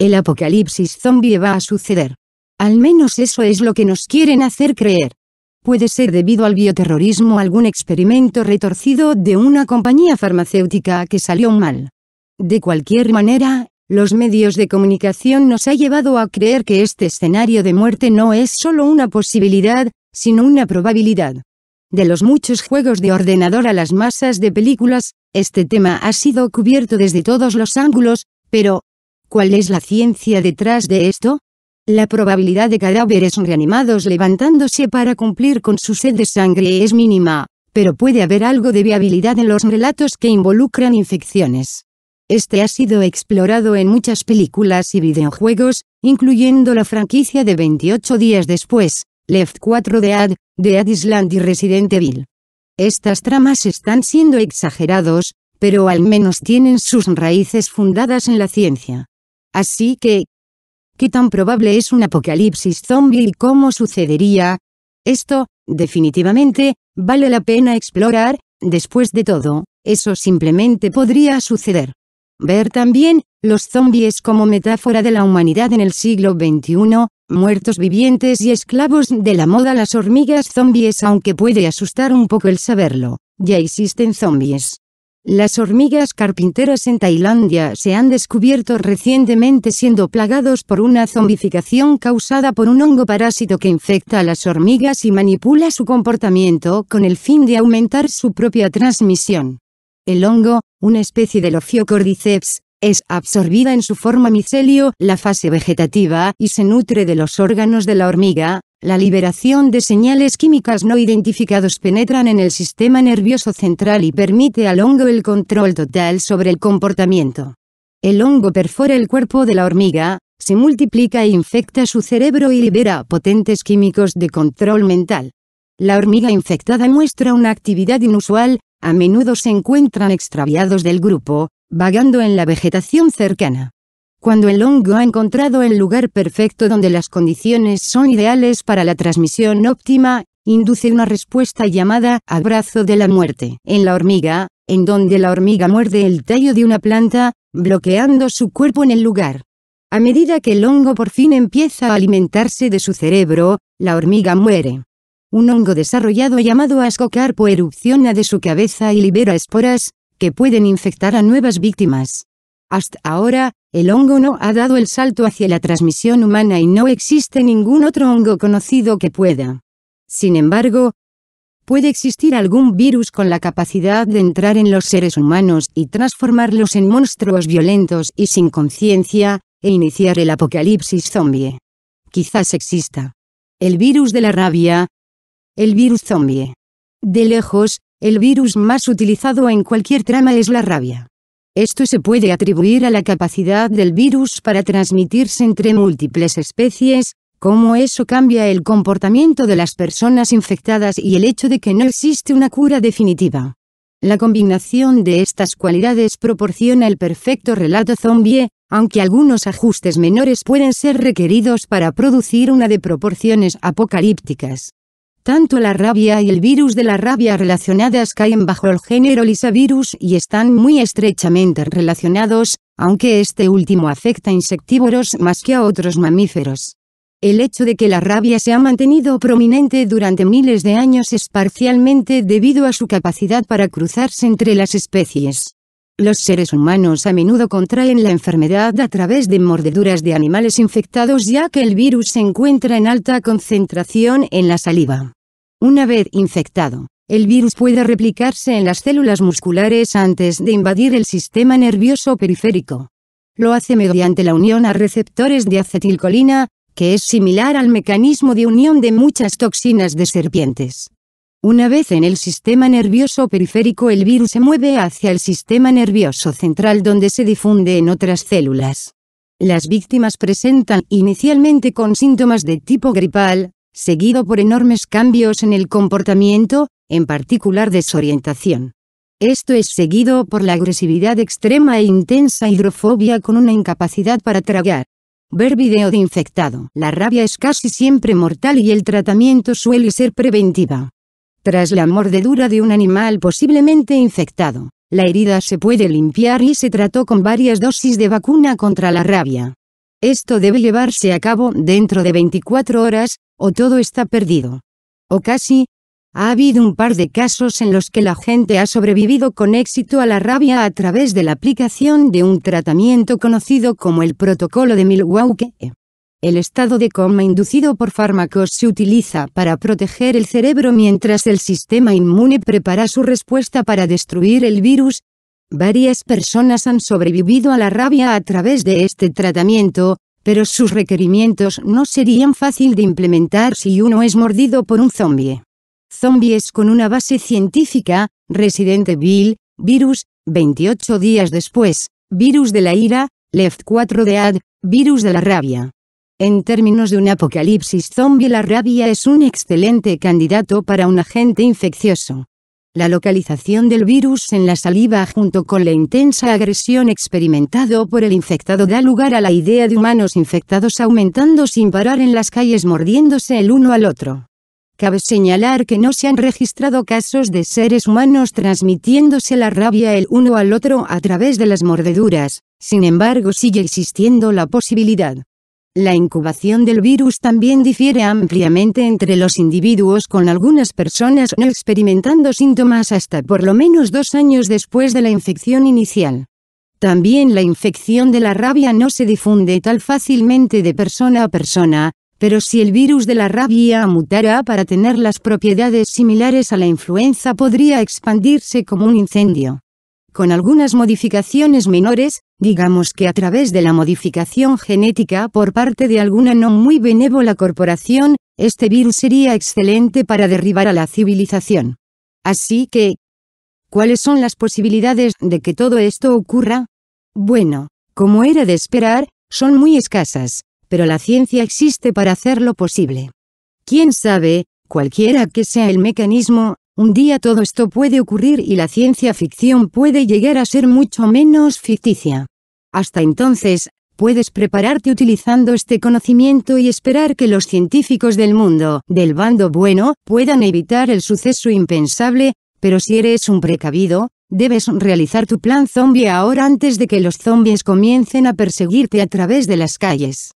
El apocalipsis zombie va a suceder. Al menos eso es lo que nos quieren hacer creer. Puede ser debido al bioterrorismo algún experimento retorcido de una compañía farmacéutica que salió mal. De cualquier manera, los medios de comunicación nos ha llevado a creer que este escenario de muerte no es solo una posibilidad, sino una probabilidad. De los muchos juegos de ordenador a las masas de películas, este tema ha sido cubierto desde todos los ángulos, pero, ¿Cuál es la ciencia detrás de esto? La probabilidad de cadáveres reanimados levantándose para cumplir con su sed de sangre es mínima, pero puede haber algo de viabilidad en los relatos que involucran infecciones. Este ha sido explorado en muchas películas y videojuegos, incluyendo la franquicia de 28 días después, Left 4 Dead, Dead Island y Resident Evil. Estas tramas están siendo exagerados, pero al menos tienen sus raíces fundadas en la ciencia. Así que, ¿qué tan probable es un apocalipsis zombie y cómo sucedería? Esto, definitivamente, vale la pena explorar, después de todo, eso simplemente podría suceder. Ver también, los zombies como metáfora de la humanidad en el siglo XXI, muertos vivientes y esclavos de la moda las hormigas zombies aunque puede asustar un poco el saberlo, ya existen zombies. Las hormigas carpinteras en Tailandia se han descubierto recientemente siendo plagados por una zombificación causada por un hongo parásito que infecta a las hormigas y manipula su comportamiento con el fin de aumentar su propia transmisión. El hongo, una especie de Ophiocordyceps, es absorbida en su forma micelio, la fase vegetativa, y se nutre de los órganos de la hormiga, la liberación de señales químicas no identificados penetran en el sistema nervioso central y permite al hongo el control total sobre el comportamiento. El hongo perfora el cuerpo de la hormiga, se multiplica e infecta su cerebro y libera potentes químicos de control mental. La hormiga infectada muestra una actividad inusual, a menudo se encuentran extraviados del grupo, vagando en la vegetación cercana. Cuando el hongo ha encontrado el lugar perfecto donde las condiciones son ideales para la transmisión óptima, induce una respuesta llamada abrazo de la muerte. En la hormiga, en donde la hormiga muerde el tallo de una planta, bloqueando su cuerpo en el lugar. A medida que el hongo por fin empieza a alimentarse de su cerebro, la hormiga muere. Un hongo desarrollado llamado ascocarpo erupciona de su cabeza y libera esporas, que pueden infectar a nuevas víctimas. Hasta ahora, el hongo no ha dado el salto hacia la transmisión humana y no existe ningún otro hongo conocido que pueda. Sin embargo, puede existir algún virus con la capacidad de entrar en los seres humanos y transformarlos en monstruos violentos y sin conciencia, e iniciar el apocalipsis zombie. Quizás exista. El virus de la rabia. El virus zombie. De lejos, el virus más utilizado en cualquier trama es la rabia. Esto se puede atribuir a la capacidad del virus para transmitirse entre múltiples especies, cómo eso cambia el comportamiento de las personas infectadas y el hecho de que no existe una cura definitiva. La combinación de estas cualidades proporciona el perfecto relato zombie, aunque algunos ajustes menores pueden ser requeridos para producir una de proporciones apocalípticas. Tanto la rabia y el virus de la rabia relacionadas caen bajo el género lisavirus y están muy estrechamente relacionados, aunque este último afecta a insectívoros más que a otros mamíferos. El hecho de que la rabia se ha mantenido prominente durante miles de años es parcialmente debido a su capacidad para cruzarse entre las especies. Los seres humanos a menudo contraen la enfermedad a través de mordeduras de animales infectados ya que el virus se encuentra en alta concentración en la saliva. Una vez infectado, el virus puede replicarse en las células musculares antes de invadir el sistema nervioso periférico. Lo hace mediante la unión a receptores de acetilcolina, que es similar al mecanismo de unión de muchas toxinas de serpientes. Una vez en el sistema nervioso periférico el virus se mueve hacia el sistema nervioso central donde se difunde en otras células. Las víctimas presentan inicialmente con síntomas de tipo gripal, seguido por enormes cambios en el comportamiento, en particular desorientación. Esto es seguido por la agresividad extrema e intensa hidrofobia con una incapacidad para tragar. Ver video de infectado. La rabia es casi siempre mortal y el tratamiento suele ser preventiva. Tras la mordedura de un animal posiblemente infectado, la herida se puede limpiar y se trató con varias dosis de vacuna contra la rabia. Esto debe llevarse a cabo dentro de 24 horas, o todo está perdido. O casi, ha habido un par de casos en los que la gente ha sobrevivido con éxito a la rabia a través de la aplicación de un tratamiento conocido como el protocolo de Milwaukee. El estado de coma inducido por fármacos se utiliza para proteger el cerebro mientras el sistema inmune prepara su respuesta para destruir el virus. Varias personas han sobrevivido a la rabia a través de este tratamiento, pero sus requerimientos no serían fácil de implementar si uno es mordido por un zombie. Zombies con una base científica, Resident Bill, virus, 28 días después, virus de la ira, Left 4 Dead, virus de la rabia. En términos de un apocalipsis zombie la rabia es un excelente candidato para un agente infeccioso. La localización del virus en la saliva junto con la intensa agresión experimentado por el infectado da lugar a la idea de humanos infectados aumentando sin parar en las calles mordiéndose el uno al otro. Cabe señalar que no se han registrado casos de seres humanos transmitiéndose la rabia el uno al otro a través de las mordeduras, sin embargo sigue existiendo la posibilidad. La incubación del virus también difiere ampliamente entre los individuos con algunas personas no experimentando síntomas hasta por lo menos dos años después de la infección inicial. También la infección de la rabia no se difunde tan fácilmente de persona a persona, pero si el virus de la rabia mutara para tener las propiedades similares a la influenza podría expandirse como un incendio con algunas modificaciones menores, digamos que a través de la modificación genética por parte de alguna no muy benévola corporación, este virus sería excelente para derribar a la civilización. Así que, ¿cuáles son las posibilidades de que todo esto ocurra? Bueno, como era de esperar, son muy escasas, pero la ciencia existe para hacerlo posible. ¿Quién sabe, cualquiera que sea el mecanismo, un día todo esto puede ocurrir y la ciencia ficción puede llegar a ser mucho menos ficticia. Hasta entonces, puedes prepararte utilizando este conocimiento y esperar que los científicos del mundo, del bando bueno, puedan evitar el suceso impensable, pero si eres un precavido, debes realizar tu plan zombie ahora antes de que los zombies comiencen a perseguirte a través de las calles.